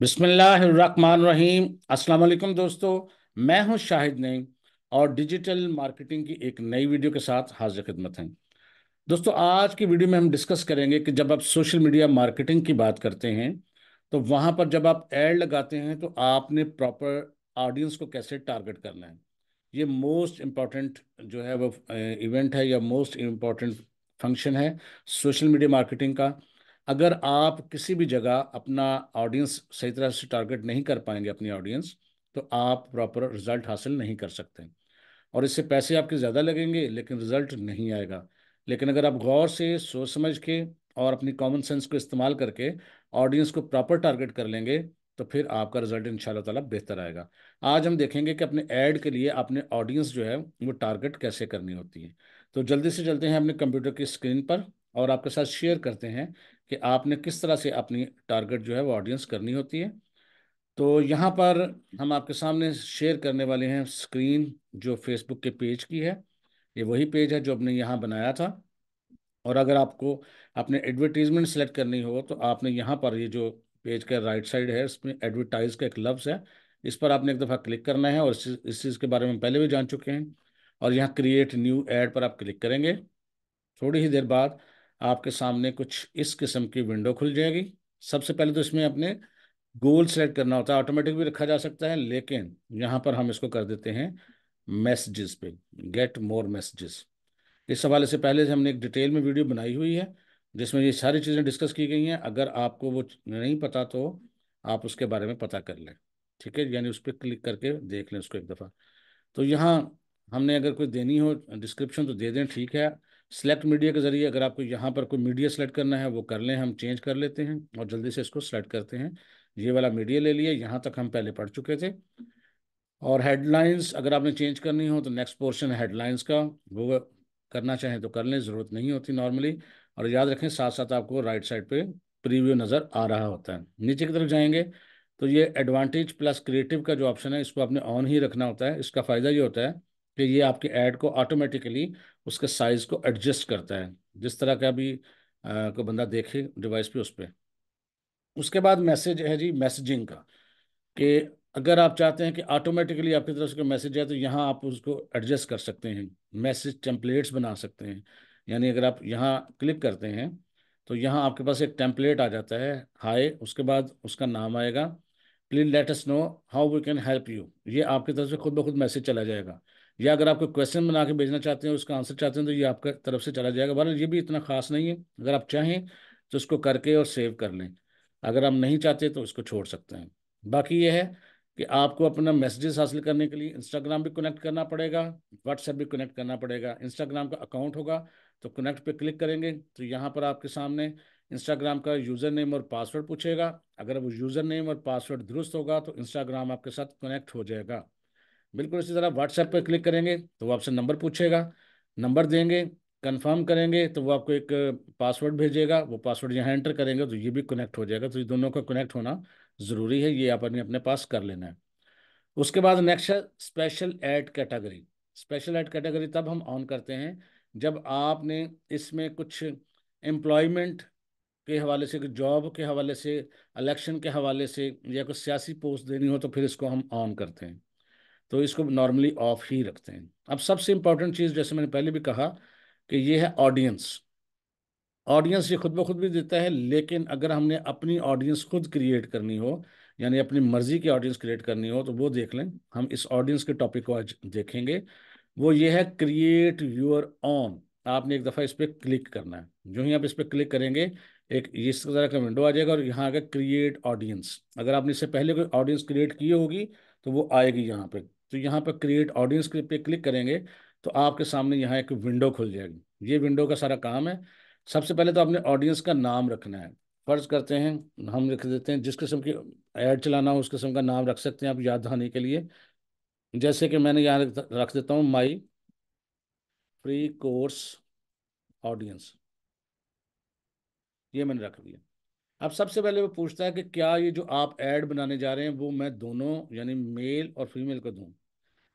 बिस्मिल्लाहिर्रहमानिर्रहीम अस्सलाम वालेकुम दोस्तों मैं हूं शाहिद नईम और डिजिटल मार्केटिंग की एक नई वीडियो के साथ हाजिर खिदमत हैं दोस्तों आज की वीडियो में हम डिस्कस करेंगे कि जब आप सोशल मीडिया मार्केटिंग की बात करते हैं तो वहां पर जब आप एड लगाते हैं तो आपने प्रॉपर ऑडियंस को कैसे टारगेट करना है ये मोस्ट इम्पॉर्टेंट जो है वो इवेंट है या मोस्ट इम्पॉर्टेंट फंक्शन है सोशल मीडिया मार्केटिंग का अगर आप किसी भी जगह अपना ऑडियंस सही तरह से टारगेट नहीं कर पाएंगे अपनी ऑडियंस तो आप प्रॉपर रिजल्ट हासिल नहीं कर सकते और इससे पैसे आपके ज़्यादा लगेंगे लेकिन रिजल्ट नहीं आएगा लेकिन अगर आप गौर से सोच समझ के और अपनी कॉमन सेंस को इस्तेमाल करके ऑडियंस को प्रॉपर टारगेट कर लेंगे तो फिर आपका रिजल्ट इन ताला बेहतर आएगा आज हम देखेंगे कि अपने ऐड के लिए अपने ऑडियंस जो है वो टारगेट कैसे करनी होती है तो जल्दी से चलते हैं अपने कंप्यूटर की स्क्रीन पर और आपके साथ शेयर करते हैं कि आपने किस तरह से अपनी टारगेट जो है वो ऑडियंस करनी होती है तो यहाँ पर हम आपके सामने शेयर करने वाले हैं स्क्रीन जो फेसबुक के पेज की है ये वही पेज है जो हमने यहाँ बनाया था और अगर आपको अपने एडवर्टीजमेंट सेलेक्ट करनी हो तो आपने यहाँ पर ये जो पेज का राइट साइड है इसमें एडवर्टाइज का एक लफ्ज़ है इस पर आपने एक दफ़ा क्लिक करना है और इस इस चीज़ के बारे में पहले भी जान चुके हैं और यहाँ क्रिएट न्यू एड पर आप क्लिक करेंगे थोड़ी ही देर बाद आपके सामने कुछ इस किस्म की विंडो खुल जाएगी सबसे पहले तो इसमें अपने गोल सेलेक्ट करना होता है ऑटोमेटिक भी रखा जा सकता है लेकिन यहाँ पर हम इसको कर देते हैं मैसेजेस पे गेट मोर मैसेजेस इस हवाले से पहले से हमने एक डिटेल में वीडियो बनाई हुई है जिसमें ये सारी चीज़ें डिस्कस की गई हैं अगर आपको वो नहीं पता तो आप उसके बारे में पता कर लें ठीक है यानी उस पर क्लिक करके देख लें उसको एक दफ़ा तो यहाँ हमने अगर कोई देनी हो डिस्क्रिप्शन तो दे दें ठीक है सेलेक्ट मीडिया के ज़रिए अगर आपको यहाँ पर कोई मीडिया सेलेक्ट करना है वो कर लें हम चेंज कर लेते हैं और जल्दी से इसको सेलेक्ट करते हैं ये वाला मीडिया ले लिया यहाँ तक हम पहले पढ़ चुके थे और हेडलाइंस अगर आपने चेंज करनी हो तो नेक्स्ट पोर्शन हेडलाइंस का वो करना चाहें तो कर लें ज़रूरत नहीं होती नॉर्मली और याद रखें साथ साथ आपको राइट साइड पर प्रीव्यू नज़र आ रहा होता है नीचे की तरफ जाएंगे तो ये एडवांटेज प्लस क्रिएटिव का जो ऑप्शन है इसको आपने ऑन ही रखना होता है इसका फ़ायदा ये होता है कि ये आपके ऐड को ऑटोमेटिकली उसके साइज़ को एडजस्ट करता है जिस तरह का भी को बंदा देखे डिवाइस पे उस पर उसके बाद मैसेज है जी मैसेजिंग का कि अगर आप चाहते हैं कि ऑटोमेटिकली आपकी तरफ से कोई मैसेज आए तो यहाँ आप उसको एडजस्ट कर सकते हैं मैसेज टेम्पलेट्स बना सकते हैं यानी अगर आप यहाँ क्लिक करते हैं तो यहाँ आपके पास एक टेम्पलेट आ जाता है हाय उसके बाद उसका नाम आएगा please let us know how we can help you ये आपकी तरफ से खुद ब खुद मैसेज चला जाएगा या अगर आपको क्वेश्चन बना के भेजना चाहते हैं उसका आंसर चाहते हैं तो ये आपका तरफ से चला जाएगा बहरहाल ये भी इतना खास नहीं है अगर आप चाहें तो उसको करके और सेव कर लें अगर आप नहीं चाहते तो उसको छोड़ सकते हैं बाकी ये है कि आपको अपना मैसेजेस हासिल करने के लिए इंस्टाग्राम भी कनेक्ट करना पड़ेगा व्हाट्सएप भी कनेक्ट करना पड़ेगा इंस्टाग्राम का अकाउंट होगा तो कनेक्ट पे क्लिक करेंगे तो यहाँ पर आपके सामने इंस्टाग्राम का यूज़र नेम और पासवर्ड पूछेगा अगर वो यूज़र नेम और पासवर्ड दुरुस्त होगा तो इंस्टाग्राम आपके साथ कनेक्ट हो जाएगा बिल्कुल इसी तरह व्हाट्सएप पर क्लिक करेंगे तो वो आपसे नंबर पूछेगा नंबर देंगे कंफर्म करेंगे तो वो आपको एक पासवर्ड भेजेगा वो पासवर्ड यहाँ एंटर करेंगे तो ये भी कनेक्ट हो जाएगा तो ये दोनों का कनेक्ट होना ज़रूरी है ये आपने अपने पास कर लेना है उसके बाद नेक्स्ट है special ed category special ed category तब हम ऑन करते हैं जब आपने इसमें कुछ एम्प्लॉयमेंट के हवाले से जॉब के हवाले से इलेक्शन के हवाले से या कुछ सियासी पोस्ट देनी हो तो फिर इसको हम ऑन करते हैं तो इसको नॉर्मली ऑफ ही रखते हैं अब सबसे इंपॉर्टेंट चीज़ जैसे मैंने पहले भी कहा कि ये है ऑडियंस ऑडियंस ये खुद ब खुद भी देता है लेकिन अगर हमने अपनी ऑडियंस खुद क्रिएट करनी हो यानी अपनी मर्जी की ऑडियंस क्रिएट करनी हो तो वो देख लें हम इस ऑडियंस के टॉपिक को आज देखेंगे वो ये है क्रिएट योर ऑन आपने एक दफ़ा इस पर क्लिक करना है जो ही आप इस पर क्लिक करेंगे एक इस तरह का विंडो आ जाएगा और यहाँ आगे क्रिएट ऑडियंस अगर आपने इससे पहले कोई ऑडियंस क्रिएट की होगी तो वो आएगी यहाँ पर तो यहाँ पर क्रिएट ऑडियंस पे क्लिक करेंगे तो आपके सामने यहाँ एक विंडो खुल जाएगी ये विंडो का सारा काम है सबसे पहले तो आपने ऑडियंस का नाम रखना है फ़र्ज़ करते हैं हम लिख देते हैं जिस किस्म की एड चलाना हो उस किस्म का नाम रख सकते हैं आप याद दहानी के लिए जैसे कि मैंने यहाँ रख देता हूँ माई फ्री कोर्स ऑडियंस ये मैंने रख दिया अब सबसे पहले वो पूछता है कि क्या ये जो आप एड बनाने जा रहे हैं वो मैं दोनों यानी मेल और फीमेल को दूँ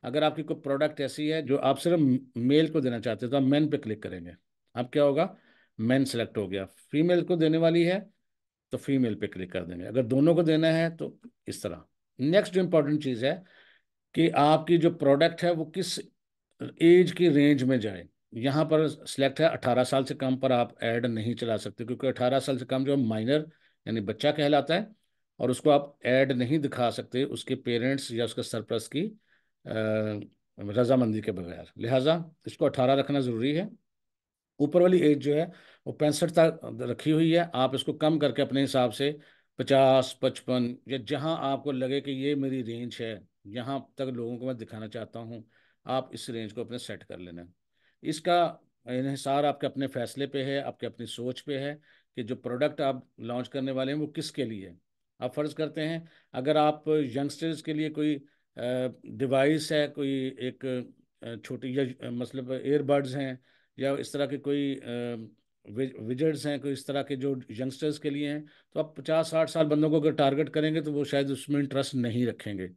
अगर आपकी कोई प्रोडक्ट ऐसी है जो आप सिर्फ मेल को देना चाहते हैं तो आप मैन पे क्लिक करेंगे अब क्या होगा मैन सेलेक्ट हो गया फीमेल को देने वाली है तो फीमेल पे क्लिक कर देंगे अगर दोनों को देना है तो इस तरह नेक्स्ट जो चीज़ है कि आपकी जो प्रोडक्ट है वो किस एज की रेंज में जाए यहाँ पर सिलेक्ट है अठारह साल से कम पर आप ऐड नहीं चला सकते क्योंकि अठारह साल से कम जो माइनर यानी बच्चा कहलाता है और उसको आप ऐड नहीं दिखा सकते उसके पेरेंट्स या उसके सरप्रस की रजामंदी के बगैर लिहाजा इसको अठारह रखना ज़रूरी है ऊपर वाली एज जो है वो पैंसठ तक रखी हुई है आप इसको कम करके अपने हिसाब से पचास पचपन या जहाँ आपको लगे कि ये मेरी रेंज है यहाँ तक लोगों को मैं दिखाना चाहता हूँ आप इस रेंज को अपने सेट कर लेना इसका इन्हसार आपके अपने फैसले पे है आपके अपनी सोच पे है कि जो प्रोडक्ट आप लॉन्च करने वाले हैं वो किसके लिए आप फ़र्ज़ करते हैं अगर आप यंगस्टर्स के लिए कोई डिवाइस है कोई एक छोटी या मतलब एयरबड्स हैं या इस तरह के कोई विजट्स हैं कोई इस तरह के जो यंगस्टर्स के लिए हैं तो आप पचास साठ साल बंदों को अगर टारगेट करेंगे तो वो शायद उसमें इंटरेस्ट नहीं रखेंगे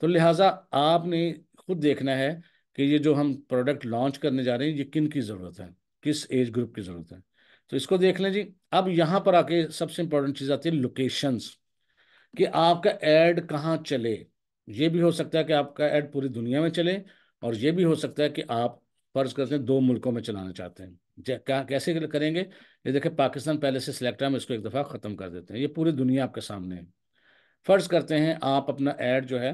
तो लिहाजा आपने खुद देखना है कि ये जो हम प्रोडक्ट लॉन्च करने जा रहे हैं ये किन की ज़रूरत है किस एज ग्रुप की ज़रूरत है तो इसको देख लें जी अब यहाँ पर आके सबसे इंपॉर्टेंट चीज़ आती है लोकेशंस कि आपका एड कहाँ चले ये भी हो सकता है कि आपका एड पूरी दुनिया में चले और ये भी हो सकता है कि आप फर्ज करते हैं दो मुल्कों में चलाना चाहते हैं क्या कैसे करेंगे ये देखें पाकिस्तान पहले से सिलेक्ट है हम इसको एक दफ़ा ख़त्म कर देते हैं ये पूरी दुनिया आपके सामने है फ़र्ज़ करते हैं आप अपना एड जो है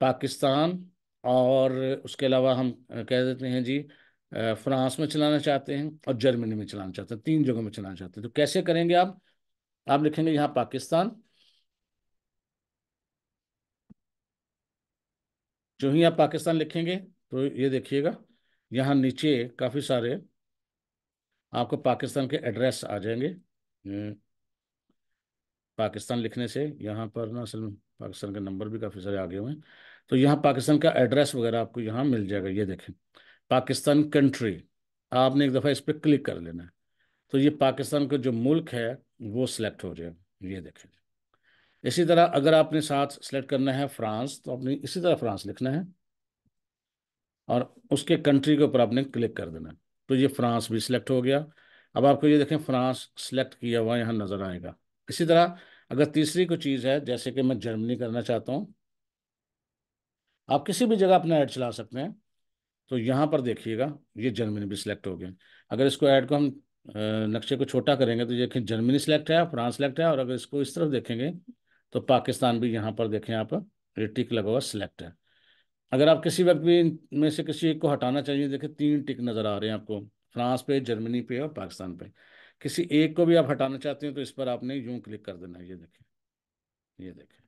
पाकिस्तान और उसके अलावा हम कह देते हैं जी फ्रांस में चलाना चाहते हैं और जर्मनी में चलाना चाहते हैं तीन जगहों में चलाना चाहते हैं तो कैसे करेंगे आप आप लिखेंगे यहाँ पाकिस्तान जो ही आप पाकिस्तान लिखेंगे तो ये देखिएगा यहाँ नीचे काफ़ी सारे आपको पाकिस्तान के एड्रेस आ जाएंगे हम्म। पाकिस्तान लिखने से यहाँ पर ना असल में पाकिस्तान के नंबर भी काफ़ी सारे आगे हुए हैं तो यहाँ पाकिस्तान का एड्रेस वगैरह आपको यहाँ मिल जाएगा ये देखें पाकिस्तान कंट्री आपने एक दफ़ा इस पर क्लिक कर लेना है तो ये पाकिस्तान का जो मुल्क है वो सिलेक्ट हो जाएगा ये देखें इसी तरह अगर आपने साथ सेलेक्ट करना है फ्रांस तो आपने इसी तरह फ्रांस लिखना है और उसके कंट्री के ऊपर आपने क्लिक कर देना है तो ये फ्रांस भी सिलेक्ट हो गया अब आपको ये देखें फ्रांस सेलेक्ट किया हुआ यहाँ नज़र आएगा इसी तरह अगर तीसरी कोई चीज़ है जैसे कि मैं जर्मनी करना चाहता हूँ आप किसी भी जगह अपना ऐड चला सकते हैं तो यहाँ पर देखिएगा ये जर्मनी भी सिलेक्ट हो गया अगर इसको ऐड को हम नक्शे को छोटा करेंगे तो ये जर्मनी सिलेक्ट है फ्रांस सिलेक्ट है और अगर इसको इस तरफ देखेंगे तो पाकिस्तान भी यहाँ पर देखें आप ये टिक लगा हुआ सिलेक्ट है अगर आप किसी वक्त भी में से किसी एक को हटाना चाहिए देखें तीन टिक नज़र आ रहे हैं आपको फ्रांस पे जर्मनी पे और पाकिस्तान पे किसी एक को भी आप हटाना चाहते हैं तो इस पर आपने यूँ क्लिक कर देना ये देखें ये देखें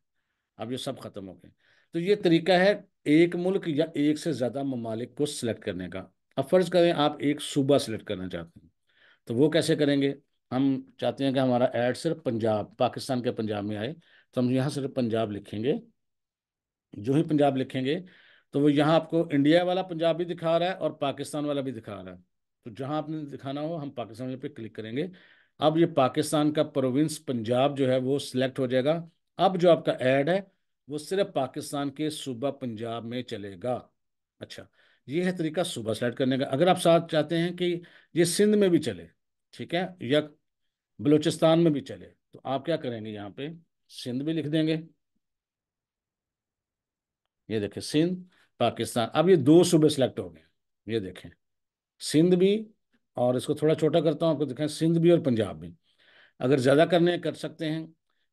अब ये सब ख़त्म हो गए तो ये तरीका है एक मुल्क या एक से ज़्यादा ममालिक को सिलेक्ट करने का अब फ़र्ज़ करें आप एक सूबा सिलेक्ट करना चाहते हैं तो वो कैसे करेंगे हम चाहते हैं कि हमारा एड सिर्फ पंजाब पाकिस्तान के पंजाब में आए तो हम यहाँ सिर्फ पंजाब लिखेंगे जो ही पंजाब लिखेंगे तो वो यहाँ आपको इंडिया वाला पंजाब भी दिखा रहा है और पाकिस्तान वाला भी दिखा रहा है तो जहाँ आपने दिखाना हो हम पाकिस्तान पे क्लिक करेंगे अब ये पाकिस्तान का प्रोविंस पंजाब जो है वो सिलेक्ट हो जाएगा अब जो आपका ऐड है वो सिर्फ पाकिस्तान के सूबा पंजाब में चलेगा अच्छा ये है तरीका सूबा सेलेक्ट करने का अगर आप साथ चाहते हैं कि ये सिंध में भी चले ठीक है या बलूचिस्तान में भी चले तो आप क्या करेंगे यहाँ पे सिंध भी लिख देंगे ये देखें सिंध पाकिस्तान अब ये दो सूबे सेलेक्ट हो गए ये देखें सिंध भी और इसको थोड़ा छोटा करता हूँ आपको देखें सिंध भी और पंजाब भी अगर ज़्यादा करने कर सकते हैं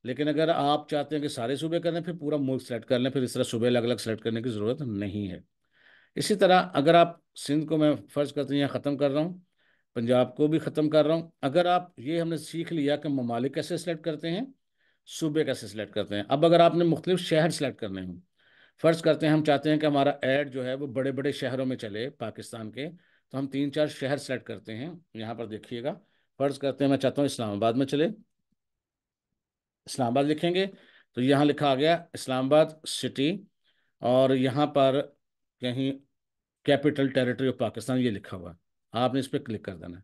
लेकिन अगर आप चाहते हैं कि सारे सूबे करें फिर पूरा मुल्क सेलेक्ट कर लें फिर इस तरह सूबे अलग अलग सेलेक्ट करने की ज़रूरत नहीं है इसी तरह अगर आप सिंध को मैं फ़र्ज करते हैं यहाँ ख़त्म कर रहा हूँ पंजाब को भी ख़त्म कर रहा हूँ अगर आप ये हमने सीख लिया कि ममालिक कैसे सिलेक्ट करते हैं सूबे कैसे सिलेक्ट करते हैं अब अगर आपने मुख्तलिफ शहर सेलेक्ट करने हों फ़र्ज़ करते हैं हम चाहते हैं कि हमारा एड जो है वो बड़े बड़े शहरों में चले पाकिस्तान के तो हम तीन चार शहर सेलेक्ट करते हैं यहाँ पर देखिएगा फ़र्ज़ करते हैं मैं चाहता हूँ इस्लामाबाद में चले इस्लामाबाद लिखेंगे तो यहाँ लिखा आ गया इस्लामाबाद सिटी और यहाँ पर कहीं कैपिटल टेरिटरी ऑफ पाकिस्तान ये लिखा हुआ आपने इस पर क्लिक कर देना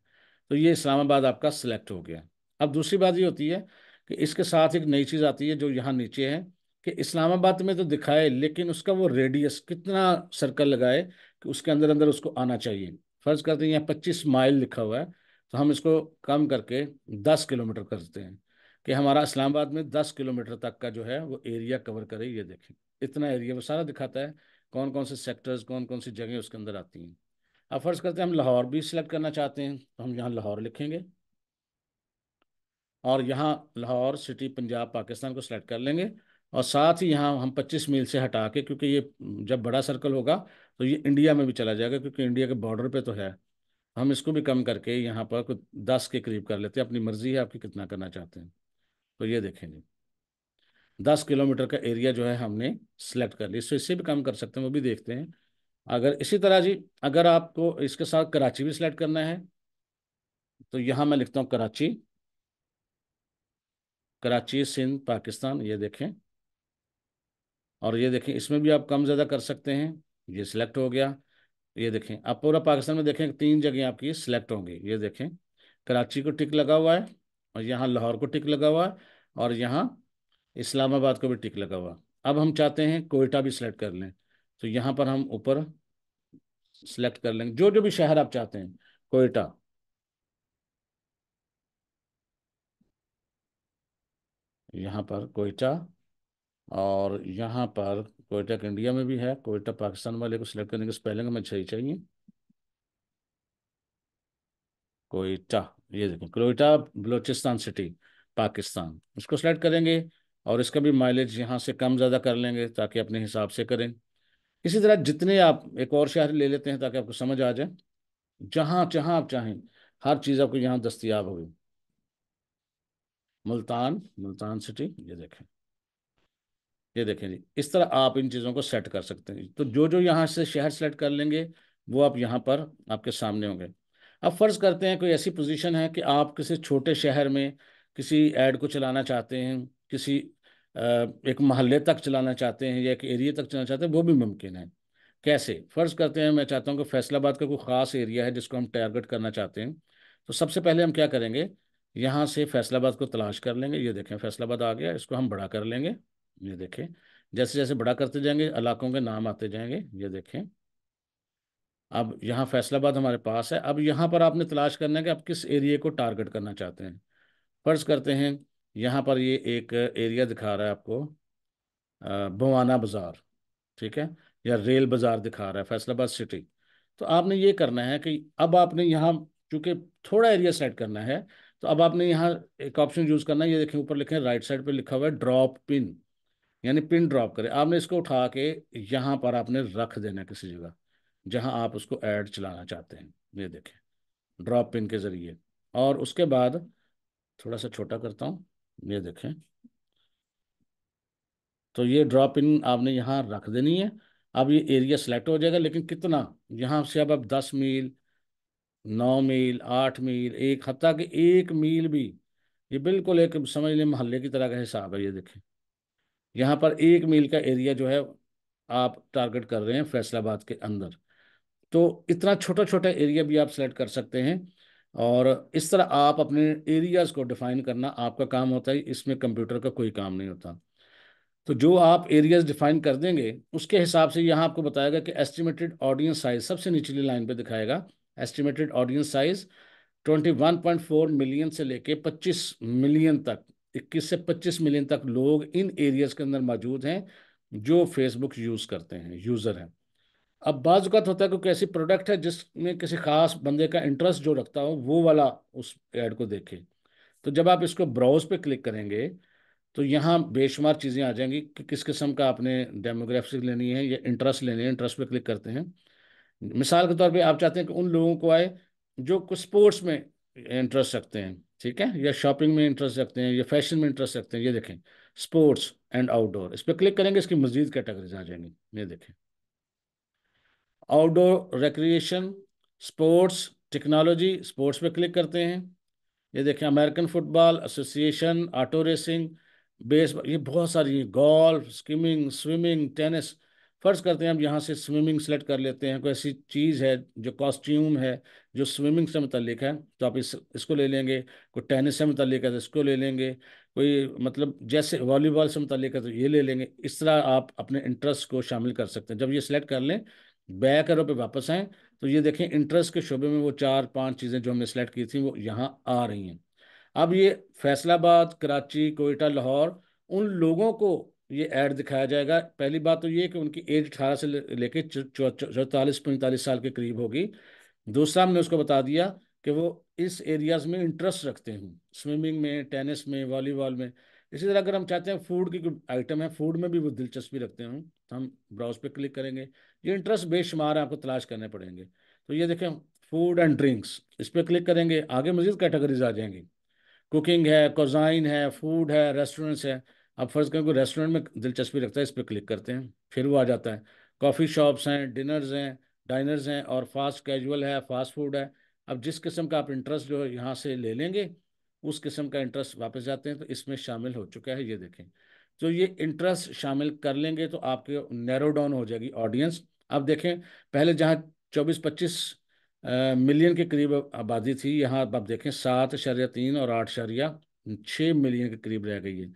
तो ये इस्लामाबाद आपका सिलेक्ट हो गया अब दूसरी बात ये होती है कि इसके साथ एक नई चीज़ आती है जो यहाँ नीचे है कि इस्लामाबाद में तो दिखाए लेकिन उसका वो रेडियस कितना सर्कल लगाए कि उसके अंदर अंदर उसको आना चाहिए फ़र्ज़ करते हैं यहाँ पच्चीस माइल लिखा हुआ है तो हम इसको कम करके दस किलोमीटर कर देते हैं कि हमारा इस्लामाबाद में दस किलोमीटर तक का जो है वो एरिया कवर करे ये देखें इतना एरिया वो सारा दिखाता है कौन कौन से सेक्टर्स कौन कौन सी जगह उसके अंदर आती हैं अब फर्ज करते हैं हम लाहौर भी सिलेक्ट करना चाहते हैं तो हम यहाँ लाहौर लिखेंगे और यहाँ लाहौर सिटी पंजाब पाकिस्तान को सिलेक्ट कर लेंगे और साथ ही यहाँ हम 25 मील से हटा के क्योंकि ये जब बड़ा सर्कल होगा तो ये इंडिया में भी चला जाएगा क्योंकि इंडिया के बॉर्डर पे तो है हम इसको भी कम करके यहाँ पर कुछ दस के करीब कर लेते हैं अपनी मर्ज़ी है आपकी कितना करना चाहते हैं तो ये देखेंगे दस किलोमीटर का एरिया जो है हमने सेलेक्ट कर लिया इससे इससे भी काम कर सकते हैं वो भी देखते हैं अगर इसी तरह जी अगर आपको इसके साथ कराची भी सिलेक्ट करना है तो यहाँ मैं लिखता हूँ कराची कराची सिंध पाकिस्तान ये देखें और ये देखें इसमें भी आप कम ज़्यादा कर सकते हैं ये सिलेक्ट हो गया ये देखें आप पूरा पाकिस्तान में देखें तीन जगह आपकी सिलेक्ट होंगी ये देखें कराची को टिक लगा हुआ है और यहाँ लाहौर को टिक लगा हुआ और यहाँ इस्लामाबाद को भी टिक लगा हुआ अब हम चाहते हैं कोयटा भी सिलेक्ट कर लें तो यहाँ पर हम ऊपर सिलेक्ट कर लेंगे जो जो भी शहर आप चाहते हैं कोयटा यहाँ पर कोयटा और यहाँ पर कोयटा इंडिया में भी है कोयटा पाकिस्तान वाले को सिलेक्ट करने के स्पेलिंग हमें छह चाहिए कोयटा ये देखें क्रोइटा बलोचिस्तान सिटी पाकिस्तान इसको सेलेक्ट करेंगे और इसका भी माइलेज यहाँ से कम ज़्यादा कर लेंगे ताकि अपने हिसाब से करें इसी तरह जितने आप एक और शहर ले लेते हैं ताकि आपको समझ आ जाए जहाँ जहाँ आप चाहें हर चीज़ आपको यहाँ दस्तियाब होगी मुल्तान मुल्तान सिटी ये देखें ये देखें जी इस तरह आप इन चीज़ों को सेट कर सकते हैं तो जो जो यहाँ से शहर सेलेक्ट कर लेंगे वो आप यहाँ पर आपके सामने होंगे अब फ़र्ज़ करते हैं कोई ऐसी पोजीशन है कि आप किसी छोटे शहर में किसी ऐड को चलाना चाहते हैं किसी एक महल्ले तक चलाना चाहते हैं या एक एरिए तक चलाना चाहते हैं वो भी मुमकिन है कैसे फ़र्ज़ करते हैं मैं चाहता हूँ कि फैसलाबाद का कोई ख़ास एरिया है जिसको हम टारगेट करना चाहते हैं तो सबसे पहले हम क्या करेंगे यहाँ से फैसलाबाद को तलाश कर लेंगे ये देखें फैसलाबाद आ गया इसको हम बड़ा कर लेंगे ये देखें जैसे जैसे बड़ा करते जाएंगे इलाकों के नाम आते जाएंगे ये देखें अब यहाँ फैसलाबाद हमारे पास है अब यहाँ पर आपने तलाश करना है कि आप किस एरिए को टारगेट करना चाहते हैं फ़र्ज़ करते हैं यहाँ पर ये एक एरिया दिखा रहा है आपको बवाना बाज़ार ठीक है या रेल बाज़ार दिखा रहा है फैसलाबाद सिटी तो आपने ये करना है कि अब आपने यहाँ चूँकि थोड़ा एरिया सेट करना है तो अब आपने यहाँ एक ऑप्शन यूज़ करना है ये देखें ऊपर लिखें राइट साइड पर लिखा हुआ है ड्रॉप पिन यानी पिन ड्रॉप करें आपने इसको उठा के यहाँ पर आपने रख देना किसी जगह जहां आप उसको ऐड चलाना चाहते हैं ये देखें ड्रॉप पिन के ज़रिए और उसके बाद थोड़ा सा छोटा करता हूँ ये देखें तो ये ड्रॉप इन आपने यहाँ रख देनी है अब ये एरिया सेलेक्ट हो जाएगा लेकिन कितना यहाँ से अब अब दस मील नौ मील आठ मील एक हती कि एक मील भी ये बिल्कुल एक समझ लें महल्ले की तरह का हिसाब है ये देखें यहाँ पर एक मील का एरिया जो है आप टारगेट कर रहे हैं फैसलाबाद के अंदर तो इतना छोटा छोटा एरिया भी आप सेलेक्ट कर सकते हैं और इस तरह आप अपने एरियाज़ को डिफ़ाइन करना आपका काम होता है इसमें कंप्यूटर का कोई काम नहीं होता तो जो आप एरियाज़ डिफ़ाइन कर देंगे उसके हिसाब से यहाँ आपको बताएगा कि एस्टिमेटेड ऑडियंस साइज़ सबसे निचली लाइन पे दिखाएगा एस्टिमेटेड ऑडियंस साइज़ 21.4 मिलियन से लेके 25 मिलियन तक 21 से 25 मिलियन तक लोग इन एरियाज़ के अंदर मौजूद हैं जो फेसबुक यूज़ करते हैं यूज़र हैं अब बाज होता है कि ऐसी प्रोडक्ट है जिसमें किसी खास बंदे का इंटरेस्ट जो रखता हो वो वाला उस एड को देखे तो जब आप इसको ब्राउज पे क्लिक करेंगे तो यहाँ बेशुमार चीज़ें आ जाएंगी कि किस किस्म का आपने डेमोग्राफिक लेनी है या इंटरेस्ट लेनी है इंटरेस्ट पे क्लिक करते हैं मिसाल के तौर पे आप चाहते हैं कि उन लोगों को आए जो कुछ स्पोर्ट्स में इंटरेस्ट रखते हैं ठीक है या शॉपिंग में इंटरेस्ट रखते हैं या फैशन में इंटरेस्ट रखते हैं ये देखें स्पोर्ट्स एंड आउटडोर इस पर क्लिक करेंगे इसकी मजीद कैटेगरीज आ जाएंगी ये देखें outdoor recreation sports technology sports पे क्लिक करते हैं ये देखें American football association auto racing base ये बहुत सारी गोल्फ स्कीमिंग स्विमिंग टेनिस फ़र्ज़ करते हैं हम यहाँ से स्विमिंग सेलेक्ट कर लेते हैं कोई ऐसी चीज़ है जो कॉस्ट्यूम है जो स्विमिंग से मतलब है तो आप इस इसको ले लेंगे कोई टेनिस से मतलब है तो इसको ले लेंगे कोई मतलब जैसे वॉलीबॉल से मतलब है तो ये ले लेंगे इस तरह आप अपने इंटरेस्ट को शामिल कर सकते हैं जब ये सिलेक्ट कर लें बैक एरो पे वापस आए तो ये देखें इंटरेस्ट के शोबे में वो चार पांच चीज़ें जो हमने सेलेक्ट की थी वो यहाँ आ रही हैं अब ये फैसलाबाद कराची कोयटा लाहौर उन लोगों को ये ऐड दिखाया जाएगा पहली बात तो ये कि उनकी एज अठारह से लेके चौतालीस पैंतालीस साल के करीब होगी दूसरा हमने उसको बता दिया कि वो इस एरियाज़ में इंटरेस्ट रखते हैं स्विमिंग में टेनिस में वॉलीबॉल में इसी तरह अगर हम चाहते हैं फूड की आइटम है फूड में भी वो दिलचस्पी रखते हैं तो हम ब्राउज पे क्लिक करेंगे ये इंटरेस्ट बेशुमार है आपको तलाश करने पड़ेंगे तो ये देखें फूड एंड ड्रिंक्स इस पर क्लिक करेंगे आगे मज़ीद कैटेगरीज आ जाएंगी कुकिंग है कोजाइन है फूड है रेस्टोरेंट्स है आप फ़र्ज़ करें कोई रेस्टोरेंट में दिलचस्पी रखता है इस पर क्लिक करते हैं फिर वो आ जाता है कॉफ़ी शॉप्स हैं डिनर्स हैं डाइनर्स हैं और फास्ट कैजुअल है फास्ट फूड है अब जिस किस्म का आप इंटरेस्ट जो है यहाँ से ले लेंगे उस किस्म का इंटरेस्ट वापस जाते हैं तो इसमें शामिल हो चुका है ये देखें तो ये इंटरेस्ट शामिल कर लेंगे तो आपके नैरो डाउन हो जाएगी ऑडियंस आप देखें पहले जहाँ चौबीस पच्चीस मिलियन के करीब आबादी थी यहाँ आप देखें सात शरिया तीन और आठ शरिया छः मिलियन के करीब रह गई है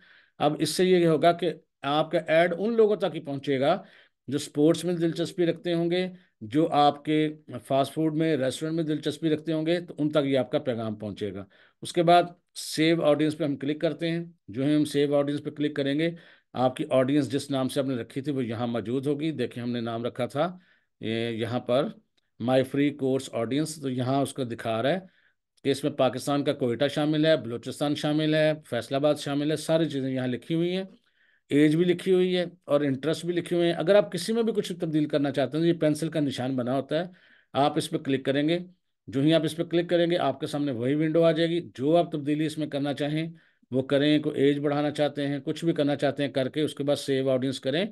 अब इससे ये होगा कि आपका ऐड उन लोगों तक ही पहुँचेगा जो स्पोर्ट्स में दिलचस्पी रखते होंगे जो आपके फास्ट फूड में रेस्टोरेंट में दिलचस्पी रखते होंगे तो उन तक ये आपका पैगाम पहुँचेगा उसके बाद सेव ऑडियंस पे हम क्लिक करते हैं जो है हम सेव ऑडियंस पे क्लिक करेंगे आपकी ऑडियंस जिस नाम से आपने रखी थी वो यहाँ मौजूद होगी देखिए हमने नाम रखा था ये यहाँ पर माई फ्री कोर्स ऑडियंस तो यहाँ उसको दिखा रहा है कि इसमें पाकिस्तान का कोयटा शामिल है बलूचिस्तान शामिल है फैसलाबाद शामिल है सारी चीज़ें यहाँ लिखी हुई हैं एज भी लिखी हुई है और इंटरेस्ट भी लिखे हुए हैं अगर आप किसी में भी कुछ तब्दील करना चाहते हैं तो ये पेंसिल का निशान बना होता है आप इस पर क्लिक करेंगे जो ही आप इस पर क्लिक करेंगे आपके सामने वही विंडो आ जाएगी जो आप तब्दीली इसमें करना चाहें वो करें कोई एज बढ़ाना चाहते हैं कुछ भी करना चाहते हैं करके उसके बाद सेव ऑडियंस करें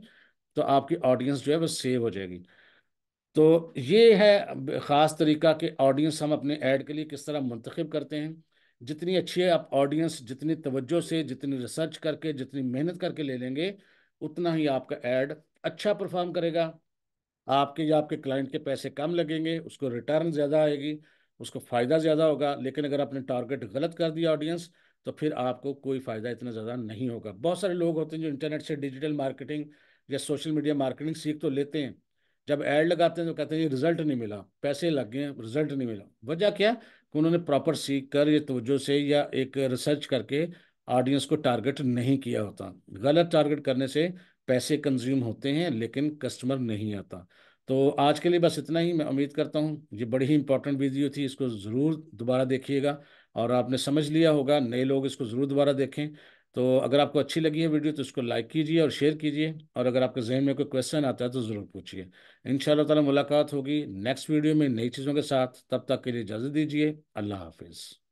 तो आपकी ऑडियंस जो है वो सेव हो जाएगी तो ये है ख़ास तरीका कि ऑडियंस हम अपने ऐड के लिए किस तरह मंतखब करते हैं जितनी अच्छी है आप ऑडियंस जितनी तवज्जो से जितनी रिसर्च करके जितनी मेहनत करके ले लेंगे उतना ही आपका ऐड अच्छा परफॉर्म करेगा आपके या आपके क्लाइंट के पैसे कम लगेंगे उसको रिटर्न ज़्यादा आएगी उसको फ़ायदा ज़्यादा होगा लेकिन अगर आपने टारगेट गलत कर दिया ऑडियंस तो फिर आपको कोई फ़ायदा इतना ज़्यादा नहीं होगा बहुत सारे लोग होते हैं जो इंटरनेट से डिजिटल मार्केटिंग या सोशल मीडिया मार्केटिंग सीख तो लेते हैं जब एड लगाते हैं तो कहते हैं ये रिजल्ट नहीं मिला पैसे लग गए रिजल्ट नहीं मिला वजह क्या कि उन्होंने प्रॉपर सीख कर या तोजो से या एक रिसर्च करके ऑडियंस को टारगेट नहीं किया होता गलत टारगेट करने से पैसे कंज्यूम होते हैं लेकिन कस्टमर नहीं आता तो आज के लिए बस इतना ही मैं उम्मीद करता हूँ ये बड़ी ही इंपॉर्टेंट वीडियो थी इसको ज़रूर दोबारा देखिएगा और आपने समझ लिया होगा नए लोग इसको ज़रूर दोबारा देखें तो अगर आपको अच्छी लगी है वीडियो तो इसको लाइक कीजिए और शेयर कीजिए और अगर आपके जहन में कोई क्वेश्चन आता है तो ज़रूर पूछिए इन ताला मुलाकात होगी नेक्स्ट वीडियो में नई चीज़ों के साथ तब तक के लिए इजाज़त दीजिए अल्लाह हाफिज़